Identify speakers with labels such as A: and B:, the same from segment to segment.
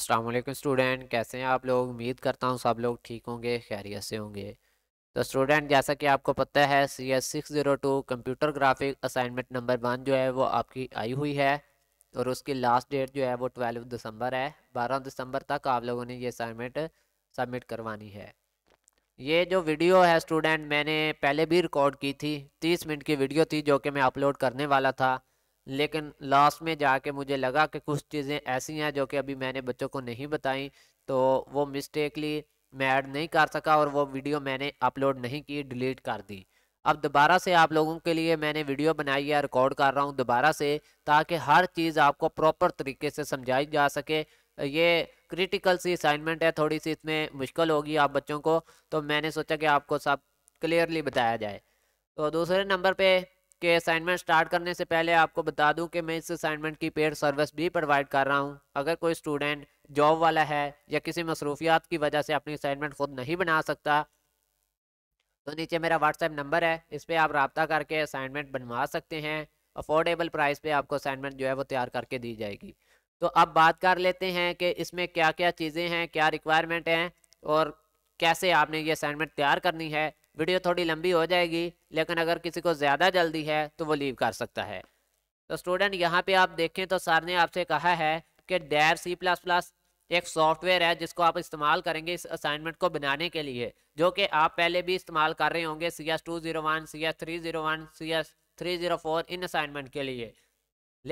A: अल्लाम स्टूडेंट कैसे हैं आप लोग उम्मीद करता हूँ सब लोग ठीक होंगे खैरियत से होंगे तो स्टूडेंट जैसा कि आपको पता है C S six zero two computer graphic assignment number one जो है वो आपकी आई हुई है और उसकी लास्ट डेट जो है वो ट्वेल्व दिसंबर है बारह दिसंबर तक आप लोगों ने ये असाइनमेंट सबमिट करवानी है ये जो वीडियो है स्टूडेंट मैंने पहले भी रिकॉर्ड की थी तीस मिनट की वीडियो थी जो कि मैं अपलोड करने वाला था लेकिन लास्ट में जाके मुझे लगा कि कुछ चीज़ें ऐसी हैं जो कि अभी मैंने बच्चों को नहीं बताई तो वो मिस्टेकली मैं ऐड नहीं कर सका और वो वीडियो मैंने अपलोड नहीं की डिलीट कर दी अब दोबारा से आप लोगों के लिए मैंने वीडियो बनाई है रिकॉर्ड कर रहा हूँ दोबारा से ताकि हर चीज़ आपको प्रॉपर तरीके से समझाई जा सके ये क्रिटिकल सी असाइनमेंट है थोड़ी सी इसमें मुश्किल होगी आप बच्चों को तो मैंने सोचा कि आपको सब क्लियरली बताया जाए तो दूसरे नंबर पे कि असाइनमेंट स्टार्ट करने से पहले आपको बता दूं कि मैं इस असाइनमेंट की पेड सर्विस भी प्रोवाइड कर रहा हूं अगर कोई स्टूडेंट जॉब वाला है या किसी मसरूफियात की वजह से अपनी असाइनमेंट खुद नहीं बना सकता तो नीचे मेरा व्हाट्सएप नंबर है इस पर आप रबता करके असाइनमेंट बनवा सकते हैं अफोर्डेबल प्राइस पर आपको असाइनमेंट जो है वो तैयार करके दी जाएगी तो अब बात कर लेते हैं कि इसमें क्या क्या चीज़ें हैं क्या रिक्वायरमेंट हैं और कैसे आपने ये असाइनमेंट तैयार करनी है वीडियो थोड़ी लंबी हो जाएगी लेकिन अगर किसी को ज़्यादा जल्दी है तो वो लीव कर सकता है तो स्टूडेंट यहाँ पे आप देखें तो सर ने आपसे कहा है कि डैर सी प्लस प्लस एक सॉफ्टवेयर है जिसको आप इस्तेमाल करेंगे इस असाइनमेंट को बनाने के लिए जो कि आप पहले भी इस्तेमाल कर रहे होंगे C S two zero one C S three zero one C S three zero four इन असाइनमेंट के लिए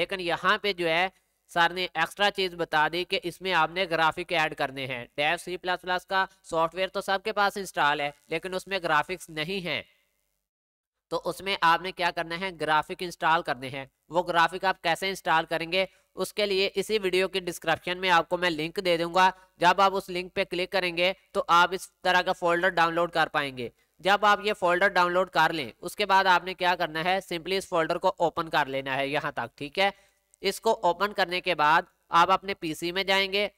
A: लेकिन यहाँ पे जो है सर ने एक्स्ट्रा चीज बता दी कि इसमें आपने ग्राफिक ऐड करने हैं डैश सी प्लस प्लस का सॉफ्टवेयर तो सबके पास इंस्टॉल है लेकिन उसमें ग्राफिक्स नहीं है तो उसमें आपने क्या करना है ग्राफिक इंस्टॉल करने हैं वो ग्राफिक आप कैसे इंस्टॉल करेंगे उसके लिए इसी वीडियो के डिस्क्रिप्शन में आपको मैं लिंक दे दूंगा जब आप उस लिंक पे क्लिक करेंगे तो आप इस तरह का फोल्डर डाउनलोड कर पाएंगे जब आप ये फोल्डर डाउनलोड कर लें उसके बाद आपने क्या करना है सिंपली इस फोल्डर को ओपन कर लेना है यहाँ तक ठीक है इसको ओपन करने के बाद आप अपने पीसी में जाएंगे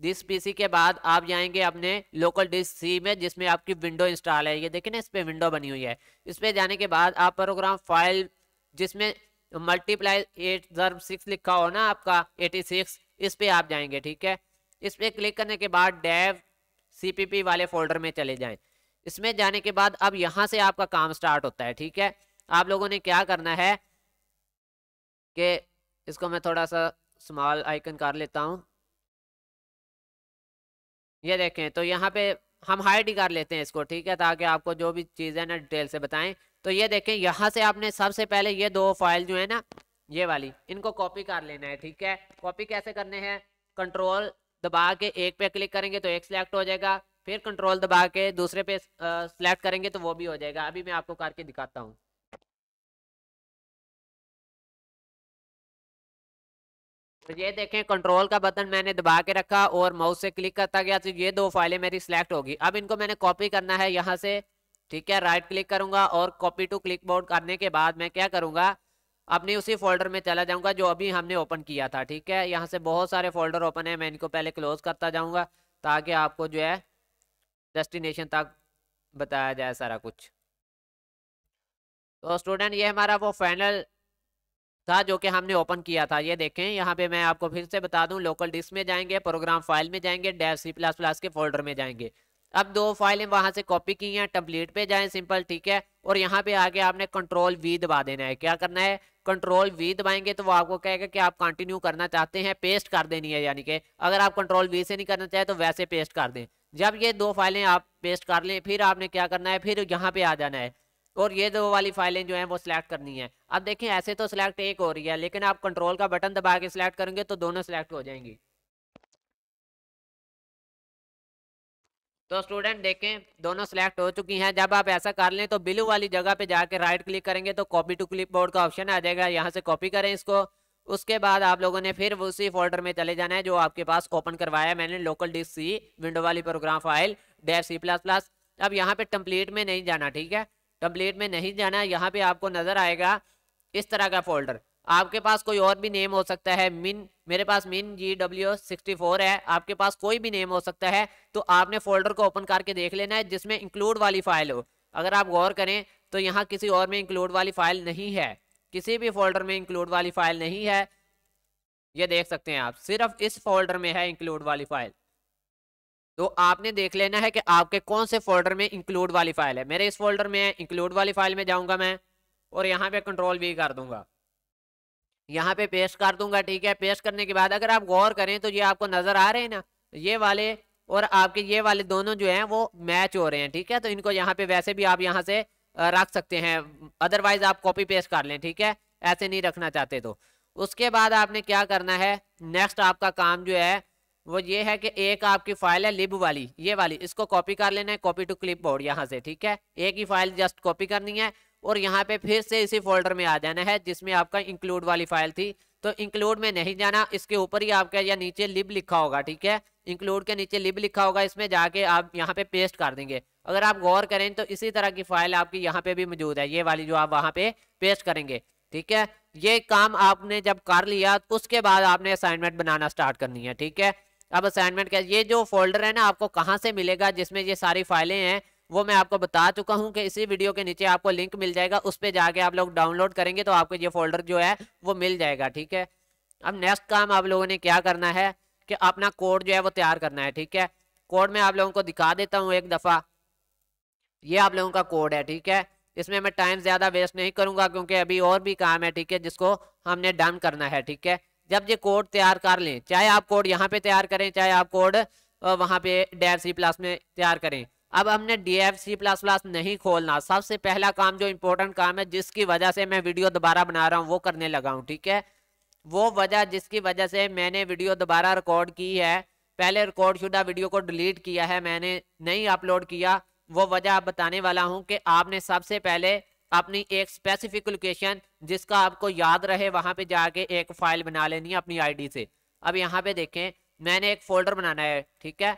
A: दिस पीसी के बाद आप जाएंगे अपने लोकल डिस्क सी में जिसमें आपकी विंडो इंस्टॉल है ये देखिए ना इस पर विंडो बनी हुई है इस पर जाने के बाद आप प्रोग्राम फाइल जिसमें मल्टीप्लाई एट जर्ब सिक्स लिखा हो ना आपका एटी सिक्स इस पर आप जाएंगे ठीक है इस पर क्लिक करने के बाद डैव सी वाले फोल्डर में चले जाएँ इसमें जाने के बाद अब यहाँ से आपका काम स्टार्ट होता है ठीक है आप लोगों ने क्या करना है कि इसको मैं थोड़ा सा स्मॉल आइकन कर लेता हूँ ये देखें तो यहाँ पे हम हाइड ही कर लेते हैं इसको ठीक है ताकि आपको जो भी चीज़ है ना डिटेल से बताएं तो ये देखें यहाँ से आपने सबसे पहले ये दो फाइल जो है ना ये वाली इनको कॉपी कर लेना है ठीक है कॉपी कैसे करने हैं कंट्रोल दबा के एक पे क्लिक करेंगे तो एक सिलेक्ट हो जाएगा फिर कंट्रोल दबा के दूसरे पे सिलेक्ट करेंगे तो वो भी हो जाएगा अभी मैं आपको करके दिखाता हूँ तो ये देखें कंट्रोल का बटन मैंने दबा के रखा और माउस से क्लिक करता गया तो ये दो फाइलें मेरी सिलेक्ट होगी अब इनको मैंने कॉपी करना है यहाँ से ठीक है राइट क्लिक करूंगा और कॉपी टू क्लिक बोर्ड करने के बाद मैं क्या करूंगा अपने उसी फोल्डर में चला जाऊंगा जो अभी हमने ओपन किया था ठीक है यहाँ से बहुत सारे फोल्डर ओपन है मैं इनको पहले क्लोज करता जाऊँगा ताकि आपको जो है डेस्टिनेशन तक बताया जाए सारा कुछ तो स्टूडेंट ये हमारा वो फाइनल था जो कि हमने ओपन किया था ये देखें यहाँ पे मैं आपको फिर से बता दूं लोकल डिस्क में जाएंगे प्रोग्राम फाइल में जाएंगे डैश सी प्लस प्लस के फोल्डर में जाएंगे अब दो फाइलें वहां से कॉपी की हैं टम्पलीट पे जाएं सिंपल ठीक है और यहाँ पे आके आपने कंट्रोल वी दबा देना है क्या करना है कंट्रोल वी दबाएंगे तो वो आपको कहेगा कि आप कंटिन्यू करना चाहते हैं पेस्ट कर देनी है यानी कि अगर आप कंट्रोल वी से नहीं करना चाहे तो वैसे पेस्ट कर दें जब ये दो फाइलें आप पेस्ट कर लें फिर आपने क्या करना है फिर यहाँ पे आ जाना है और ये दो वाली फाइलें जो हैं वो सिलेक्ट करनी है अब देखें ऐसे तो सिलेक्ट एक हो रही है लेकिन आप कंट्रोल का बटन दबा के सिलेक्ट करेंगे तो दोनों सिलेक्ट हो जाएंगी तो स्टूडेंट देखें दोनों सिलेक्ट हो चुकी हैं जब आप ऐसा कर लें तो ब्लू वाली जगह पे जाके राइट क्लिक करेंगे तो कॉपी टू क्लिप बोर्ड का ऑप्शन आ जाएगा यहाँ से कॉपी करें इसको उसके बाद आप लोगों ने फिर उसी फोल्डर में चले जाना है जो आपके पास ओपन करवाया मैंने लोकल डिस्क सी विंडो वाली program file Dev C plus plus अब यहाँ पे कंप्लीट में नहीं जाना ठीक है टबलेट में नहीं जाना यहाँ पे आपको नजर आएगा इस तरह का फोल्डर आपके पास कोई और भी नेम हो सकता है मिन मेरे पास मिन जी डब्ल्यू सिक्सटी फोर है आपके पास कोई भी नेम हो सकता है तो आपने फोल्डर को ओपन करके देख लेना है जिसमें इंक्लूड वाली फाइल हो अगर आप गौर करें तो यहाँ किसी और में इंक्लूड वाली फाइल नहीं है किसी भी फोल्डर में इंक्लूड वाली फाइल नहीं है ये देख सकते हैं आप सिर्फ इस फोल्डर में है इंक्लूड वाली फाइल तो आपने देख लेना है कि आपके कौन से फोल्डर में इंक्लूड वाली फाइल है मेरे इस फोल्डर में है इंक्लूड वाली फाइल में जाऊंगा मैं और यहाँ पे कंट्रोल भी कर दूंगा यहाँ पे पेस्ट कर दूंगा ठीक है पेस्ट करने के बाद अगर आप गौर करें तो ये आपको नजर आ रहे हैं ना ये वाले और आपके ये वाले दोनों जो हैं वो मैच हो रहे हैं ठीक है तो इनको यहाँ पे वैसे भी आप यहाँ से रख सकते हैं अदरवाइज आप कॉपी पेस्ट कर लें ठीक है ऐसे नहीं रखना चाहते तो उसके बाद आपने क्या करना है नेक्स्ट आपका काम जो है वो ये है कि एक आपकी फाइल है लिब वाली ये वाली इसको कॉपी कर लेना है कॉपी टू क्लिप बोर्ड यहाँ से ठीक है एक ही फाइल जस्ट कॉपी करनी है और यहाँ पे फिर से इसी फोल्डर में आ जाना है जिसमें आपका इंक्लूड वाली फाइल थी तो इंक्लूड में नहीं जाना इसके ऊपर ही आपका या नीचे लिब लिखा होगा ठीक है इंक्लूड के नीचे लिब लिखा होगा इसमें जाके आप यहाँ पे पेस्ट कर देंगे अगर आप गौर करें तो इसी तरह की फाइल आपकी यहाँ पे भी मौजूद है ये वाली जो आप वहाँ पे पेस्ट करेंगे ठीक है ये काम आपने जब कर लिया उसके बाद आपने असाइनमेंट बनाना स्टार्ट करनी है ठीक है अब असाइनमेंट क्या ये जो फोल्डर है ना आपको कहाँ से मिलेगा जिसमें ये सारी फाइलें हैं वो मैं आपको बता चुका हूँ कि इसी वीडियो के नीचे आपको लिंक मिल जाएगा उस पर जाके आप लोग डाउनलोड करेंगे तो आपको ये फोल्डर जो है वो मिल जाएगा ठीक है अब नेक्स्ट काम आप लोगों ने क्या करना है कि अपना कोड जो है वो तैयार करना है ठीक है कोड में आप लोगों को दिखा देता हूँ एक दफ़ा ये आप लोगों का कोड है ठीक है इसमें मैं टाइम ज़्यादा वेस्ट नहीं करूँगा क्योंकि अभी और भी काम है ठीक है जिसको हमने डन करना है ठीक है जब ये कोड तैयार कर लें चाहे आप कोड यहाँ पे तैयार करें चाहे आप कोड वहाँ पे डेफ सी प्लस में तैयार करें अब हमने D F C plus plus नहीं खोलना सबसे पहला काम जो इम्पोर्टेंट काम है जिसकी वजह से मैं वीडियो दोबारा बना रहा हूँ वो करने लगा हूँ ठीक है वो वजह जिसकी वजह से मैंने वीडियो दोबारा रिकॉर्ड की है पहले रिकॉर्ड शुदा वीडियो को डिलीट किया है मैंने नहीं अपलोड किया वो वजह बताने वाला हूँ कि आपने सबसे पहले अपनी एक स्पेसिफिक लोकेशन जिसका आपको याद रहे वहां पे जाके एक फाइल बना लेनी है अपनी आईडी से अब यहाँ पे देखें मैंने एक फोल्डर बनाना है ठीक है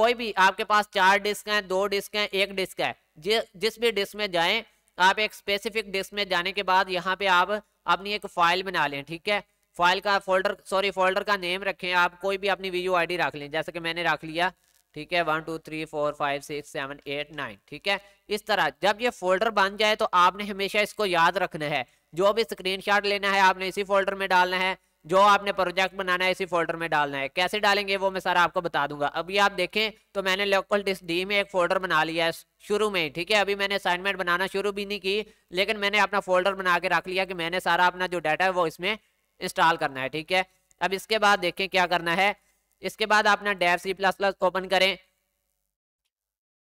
A: कोई भी आपके पास चार डिस्क हैं दो डिस्क हैं एक डिस्क है जि, जिस भी डिस्क में जाएं आप एक स्पेसिफिक डिस्क में जाने के बाद यहाँ पे आप अपनी एक फाइल बना लें ठीक है फाइल का फोल्डर सॉरी फोल्डर का नेम रखें आप कोई भी अपनी वीडियो यू रख लें जैसे कि मैंने रख लिया ठीक है one two three four five six seven eight nine ठीक है इस तरह जब ये फोल्डर बन जाए तो आपने हमेशा इसको याद रखना है जो भी स्क्रीनशॉट लेना है आपने इसी फोल्डर में डालना है जो आपने प्रोजेक्ट बनाना है इसी फोल्डर में डालना है कैसे डालेंगे वो मैं सारा आपको बता दूंगा अभी आप देखें तो मैंने लोकल डिस्क डी में एक फोल्डर बना लिया है शुरू में ही ठीक है अभी मैंने असाइनमेंट बनाना शुरू भी नहीं की लेकिन मैंने अपना फोल्डर बना के रख लिया कि मैंने सारा अपना जो डाटा है वो इसमें इंस्टॉल करना है ठीक है अब इसके बाद देखें क्या करना है इसके बाद आपने Dev C plus plus open करें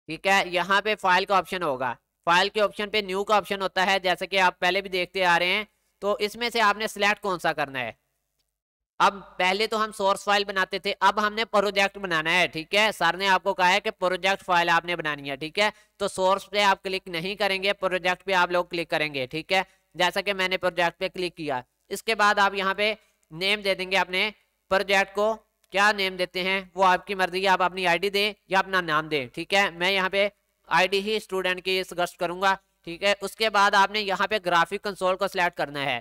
A: ठीक है यहाँ पे फाइल का ऑप्शन होगा फाइल के ऑप्शन पे न्यू का ऑप्शन होता है जैसे कि आप पहले भी देखते आ रहे हैं तो इसमें से आपने सिलेक्ट कौन सा करना है अब पहले तो हम सोर्स फाइल बनाते थे अब हमने प्रोजेक्ट बनाना है ठीक है सर ने आपको कहा है कि प्रोजेक्ट फाइल आपने बनानी है ठीक है तो सोर्स पे आप क्लिक नहीं करेंगे प्रोजेक्ट पे आप लोग क्लिक करेंगे ठीक है जैसा कि मैंने प्रोजेक्ट पे क्लिक किया इसके बाद आप यहाँ पे नेम दे देंगे अपने प्रोजेक्ट को क्या नेम देते हैं वो आपकी मर्जी आप अपनी आईडी दें या अपना नाम दें ठीक है मैं यहाँ पे आईडी ही स्टूडेंट की सजेस्ट करूंगा ठीक है उसके बाद आपने यहाँ पे ग्राफिक कंसोल को सिलेक्ट करना है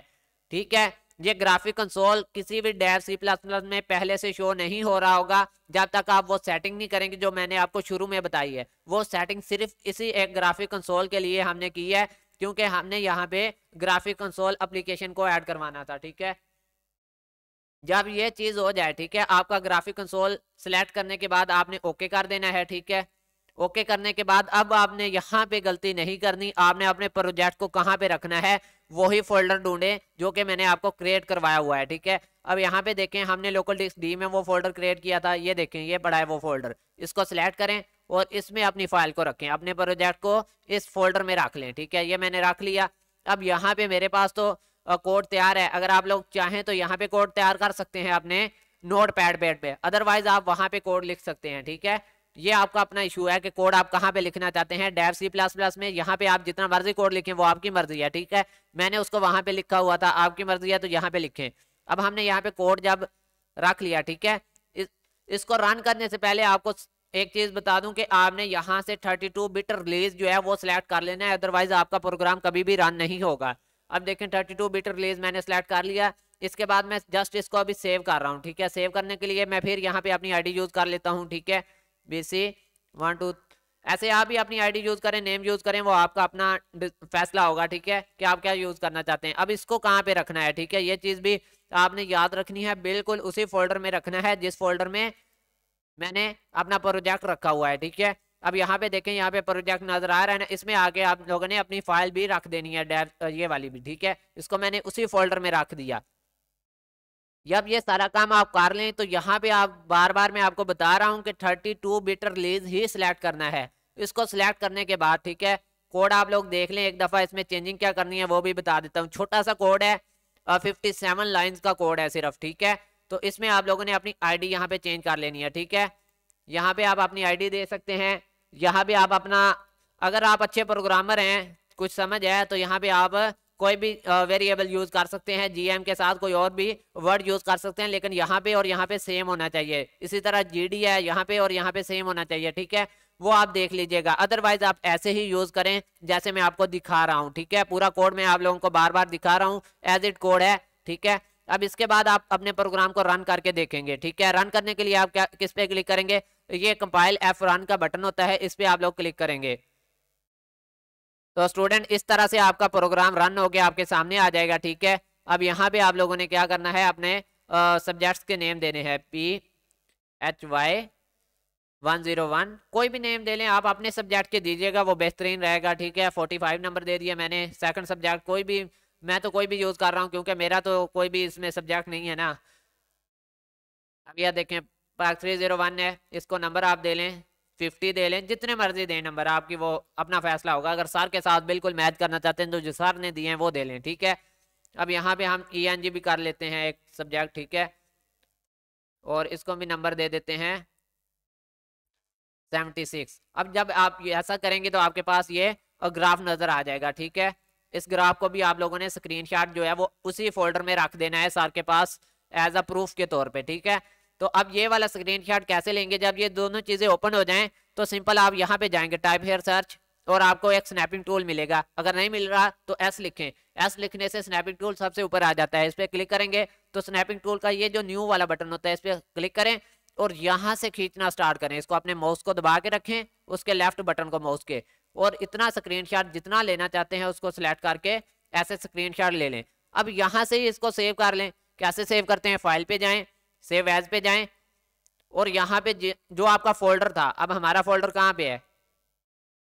A: ठीक है ये ग्राफिक कंसोल किसी भी डैब सी प्लस प्लस में पहले से शो नहीं हो रहा होगा जब तक आप वो सेटिंग नहीं करेंगे जो मैंने आपको शुरू में बताई है वो सेटिंग सिर्फ इसी एक ग्राफिक कंसोल के लिए हमने की है क्योंकि हमने यहाँ पे ग्राफिक कंसोल एप्लीकेशन को ऐड करवाना था ठीक है जब ये चीज हो जाए ठीक है आपका ग्राफिक कंसोल सिलेक्ट करने के बाद आपने ओके कर देना है ठीक है ओके करने के बाद अब आपने यहाँ पे गलती नहीं करनी आपने अपने प्रोजेक्ट को कहाँ पे रखना है वही फोल्डर ढूंढे जो कि मैंने आपको क्रिएट करवाया हुआ है ठीक है अब यहाँ पे देखें हमने लोकल डिस्क डी में वो फोल्डर क्रिएट किया था ये देखें ये पड़ा है वो फोल्डर इसको सिलेक्ट करें और इसमें अपनी फाइल को रखें अपने प्रोजेक्ट को इस फोल्डर में रख लें ठीक है ये मैंने रख लिया अब यहाँ पे मेरे पास तो कोड तैयार है अगर आप लोग चाहें तो यहाँ पे कोड तैयार कर सकते हैं अपने नोट पैड पेड पे अदरवाइज आप वहाँ पे कोड लिख सकते हैं ठीक है ये आपका अपना इशू है कि कोड आप कहाँ पे लिखना चाहते हैं डेव सी प्लस प्लस में यहाँ पे आप जितना मर्जी कोड लिखें वो आपकी मर्जी है ठीक है मैंने उसको वहां पे लिखा हुआ था आपकी मर्जी है तो यहाँ पे लिखें अब हमने यहाँ पे कोड जब रख लिया ठीक है इस, इसको रन करने से पहले आपको एक चीज़ बता दूं कि आपने यहाँ से टू बिट रिलीज जो है वो सिलेक्ट कर लेना है अदरवाइज आपका प्रोग्राम कभी भी रन नहीं होगा अब देखें 32 टू बिट रिलीज मैंने सेलेक्ट कर लिया इसके बाद मैं जस्ट इसको अभी सेव कर रहा हूँ ठीक है सेव करने के लिए मैं फिर यहाँ पे अपनी आईडी यूज कर लेता हूँ ठीक है बी सी वन टू ऐसे आप भी अपनी आईडी यूज करें नेम यूज करें वो आपका अपना फैसला होगा ठीक है कि आप क्या यूज करना चाहते हैं अब इसको कहाँ पे रखना है ठीक है ये चीज भी आपने याद रखनी है बिल्कुल उसी फोल्डर में रखना है जिस फोल्डर में मैंने अपना प्रोजेक्ट रखा हुआ है ठीक है अब यहाँ पे देखें यहाँ पे प्रोजेक्ट नजर आ रहा है ना इसमें आगे आप लोगों ने अपनी फाइल भी रख देनी है डेव ये वाली भी ठीक है इसको मैंने उसी फोल्डर में रख दिया जब ये सारा काम आप कर लें तो यहाँ पे आप बार बार मैं आपको बता रहा हूँ कि thirty two bit release select करना है इसको सिलेक्ट करने के बाद ठीक है कोड आप लोग देख लें एक दफ़ा इसमें चेंजिंग क्या करनी है वो भी बता देता हूँ छोटा सा कोड है फिफ्टी सेवन लाइन का कोड है सिर्फ ठीक है तो इसमें आप लोगों ने अपनी आई डी यहाँ पे चेंज कर लेनी है ठीक है यहाँ पे आप अपनी आई डी दे सकते हैं यहाँ भी आप अपना अगर आप अच्छे प्रोग्रामर हैं कुछ समझ है तो यहाँ पे आप कोई भी वेरिएबल यूज़ कर सकते हैं जीएम के साथ कोई और भी वर्ड यूज़ कर सकते हैं लेकिन यहाँ पे और यहाँ पे सेम होना चाहिए इसी तरह जीडी है यहाँ पे और यहाँ पे सेम होना चाहिए ठीक है वो आप देख लीजिएगा अदरवाइज आप ऐसे ही यूज़ करें जैसे मैं आपको दिखा रहा हूँ ठीक है पूरा कोड मैं आप लोगों को बार बार दिखा रहा हूँ एज इट कोड है ठीक है अब इसके बाद आप अपने प्रोग्राम को रन करके देखेंगे ठीक है रन करने के लिए आप क्या किस पे क्लिक करेंगे ये कंपाइल एफ रन का बटन होता है इस पर आप लोग क्लिक करेंगे तो स्टूडेंट इस तरह से आपका प्रोग्राम रन होकर आपके सामने आ जाएगा ठीक है अब यहाँ पे आप लोगों ने क्या करना है अपने सब्जेक्ट्स के नेम देने हैं P H Y one zero one कोई भी नेम दे लें आप अपने सब्जेक्ट के दीजिएगा वो बेहतरीन रहेगा ठीक है फोर्टी फाइव नंबर दे दिया मैंने सेकंड सब्जेक्ट कोई भी मैं तो कोई भी यूज़ कर रहा हूँ क्योंकि मेरा तो कोई भी इसमें सब्जेक्ट नहीं है ना अब यह देखें पार्क थ्री जीरो वन है इसको नंबर आप दे लें फिफ्टी दे लें जितने मर्जी दें नंबर आपकी वो अपना फैसला होगा अगर सर के साथ बिल्कुल मैच करना चाहते हैं तो जो सर ने दिए हैं वो दे लें ठीक है अब यहाँ पे हम ई एन जी भी कर लेते हैं एक सब्जेक्ट ठीक है और इसको भी नंबर दे देते हैं सेवेंटी सिक्स अब जब आप ये ऐसा करेंगे तो आपके पास ये ग्राफ नज़र आ जाएगा ठीक है इस ग्राफ को भी आप लोगों ने स्क्रीनशॉट जो है वो उसी फोल्डर में रख देना है सर के पास एज अ प्रूफ के तौर पे ठीक है तो अब ये वाला शॉट कैसे लेंगे जब ये दोनों चीज़ें ओपन हो जाए तो सिंपल आप यहाँ पे जाएंगे टाइप हेयर सर्च और आपको एक स्नैपिंग टूल मिलेगा अगर नहीं मिल रहा तो एस लिखें एस लिखने से स्नैपिंग टूल सबसे ऊपर आ जाता है इस पर क्लिक करेंगे तो स्नैपिंग टूल का ये जो न्यू वाला बटन होता है इस पर क्लिक करें और यहाँ से खींचना स्टार्ट करें इसको अपने माउस को दबा के रखें उसके लेफ्ट बटन को माउस के और इतना स्क्रीन जितना लेना चाहते हैं उसको सिलेक्ट करके ऐसे स्क्रीन ले लें अब यहाँ से ही इसको सेव कर लें कैसे सेव करते हैं फाइल पे जाएं सेव एज पे जाएं और यहाँ पे जो आपका फोल्डर था अब हमारा फोल्डर कहाँ पे है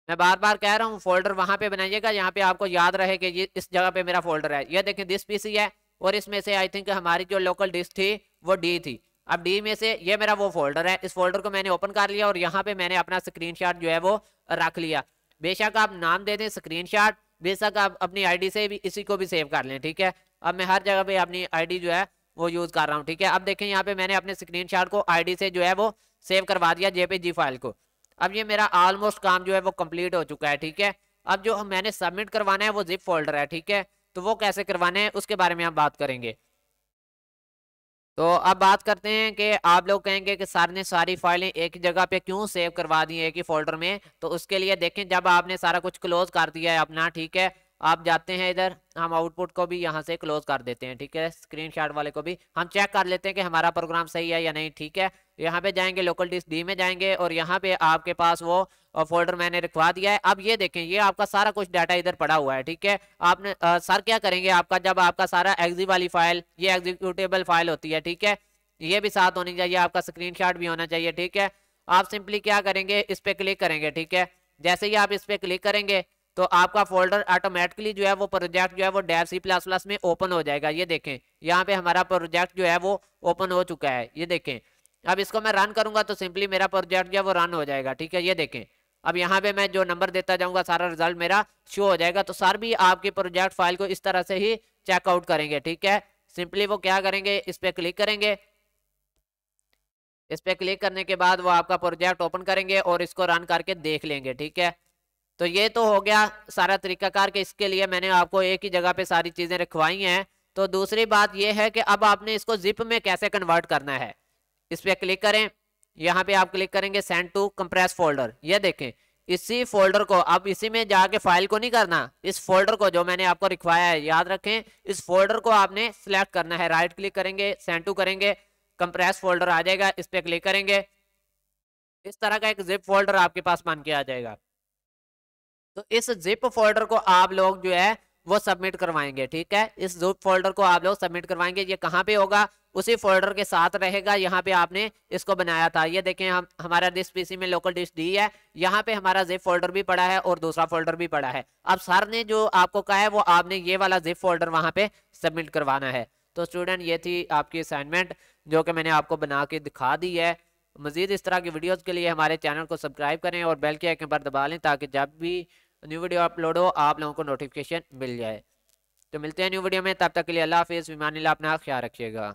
A: मैं बार बार कह रहा हूँ फोल्डर वहाँ पे बनाइएगा यहाँ पे आपको याद रहे कि ये इस जगह पे मेरा फोल्डर है ये देखें दिस पी है और इसमें से आई थिंक हमारी जो लोकल डिस्क थी वो डी थी अब डी में से ये मेरा वो फोल्डर है इस फोल्डर को मैंने ओपन कर लिया और यहाँ पे मैंने अपना स्क्रीन जो है वो रख लिया बेशक आप नाम दे दें स्क्रीन बेशक आप अपनी आई से भी इसी को भी सेव कर लें ठीक है अब मैं हर जगह पे अपनी आईडी जो है वो यूज़ कर रहा हूँ ठीक है अब देखें यहाँ पे मैंने अपने स्क्रीन को आई से जो है वो सेव करवा दिया जेपीजी फाइल को अब ये मेरा ऑलमोस्ट काम जो है वो कम्प्लीट हो चुका है ठीक है अब जो मैंने सबमिट करवाना है वो जिप फोल्डर है ठीक है तो वो कैसे करवाने हैं उसके बारे में हम बात करेंगे तो अब बात करते हैं कि आप लोग कहेंगे कि सर ने सारी फाइलें एक जगह पे क्यों सेव करवा दी है एक ही फोल्डर में तो उसके लिए देखें जब आपने सारा कुछ क्लोज कर दिया है अपना ठीक है आप जाते हैं इधर हम आउटपुट को भी यहाँ से क्लोज कर देते हैं ठीक है स्क्रीनशॉट वाले को भी हम चेक कर लेते हैं कि हमारा प्रोग्राम सही है या नहीं ठीक है यहाँ पे जाएंगे लोकल डिस्क डी में जाएंगे और यहाँ पे आपके पास वो फोल्डर मैंने रखवा दिया है अब ये देखें ये आपका सारा कुछ डाटा इधर पड़ा हुआ है ठीक है आपने आ, सर क्या करेंगे आपका जब आपका सारा एग्जी वाली फाइल ये एग्जीक्यूटेबल फाइल होती है ठीक है ये भी साथ होनी चाहिए आपका शॉट भी होना चाहिए ठीक है आप सिंपली क्या करेंगे इस पर क्लिक करेंगे ठीक है जैसे ही आप इस पर क्लिक करेंगे तो आपका फोल्डर ऑटोमेटिकली जो है वो प्रोजेक्ट जो है वो डेव सी प्लस प्लस में ओपन हो जाएगा ये देखें यहाँ पे हमारा प्रोजेक्ट जो है वो ओपन हो चुका है ये देखें अब इसको मैं रन करूंगा तो सिंपली मेरा प्रोजेक्ट जो है वो रन हो जाएगा ठीक है ये देखें अब यहाँ पे मैं जो नंबर देता जाऊंगा सारा रिजल्ट मेरा शो हो जाएगा तो सर भी आपके प्रोजेक्ट फाइल को इस तरह से ही चेकआउट करेंगे ठीक है सिंपली वो क्या करेंगे इस पर क्लिक करेंगे इस पर क्लिक करने के बाद वो आपका प्रोजेक्ट ओपन करेंगे और इसको रन करके देख लेंगे ठीक है तो ये तो हो गया सारा तरीकाकार के इसके लिए मैंने आपको एक ही जगह पे सारी चीज़ें रखवाई हैं तो दूसरी बात यह है कि अब आपने इसको जिप में कैसे कन्वर्ट करना है इस पर क्लिक करें यहाँ पे आप क्लिक करेंगे सेंड टू कंप्रेस फोल्डर ये देखें इसी फोल्डर को अब इसी में जाके फाइल को नहीं करना इस फोल्डर को जो मैंने आपको रिखवाया है याद रखें इस फोल्डर को आपने सिलेक्ट करना है राइट क्लिक करेंगे सेंड टू करेंगे कंप्रेस फोल्डर आ जाएगा इस पर क्लिक करेंगे इस तरह का एक जिप फोल्डर आपके पास मान के आ जाएगा तो इस जिप फोल्डर को आप लोग जो है वो सबमिट करवाएंगे ठीक है इस जिप फोल्डर को आप लोग सबमिट करवाएंगे ये कहाँ पे होगा उसी फोल्डर के साथ रहेगा यहाँ पे आपने इसको बनाया था ये देखें हम हमारा डिस्क पीसी में लोकल डिस्क डी है यहाँ पे हमारा जिप फोल्डर भी पड़ा है और दूसरा फोल्डर भी पड़ा है अब सर ने जो आपको कहा है वो आपने ये वाला जिप फोल्डर वहाँ पे सबमिट करवाना है तो स्टूडेंट ये थी आपकी असाइनमेंट जो कि मैंने आपको बना के दिखा दी है मजीद इस तरह की वीडियोज़ के लिए हमारे चैनल को सब्सक्राइब करें और बेल के आइकन पर दबा लें ताकि जब भी न्यू वीडियो अपलोड हो आप लोगों को नोटिफिकेशन मिल जाए तो मिलते हैं न्यू वीडियो में तब तक के लिए अल्लाह हाफिज़ विमान अपना ख्याल रखिएगा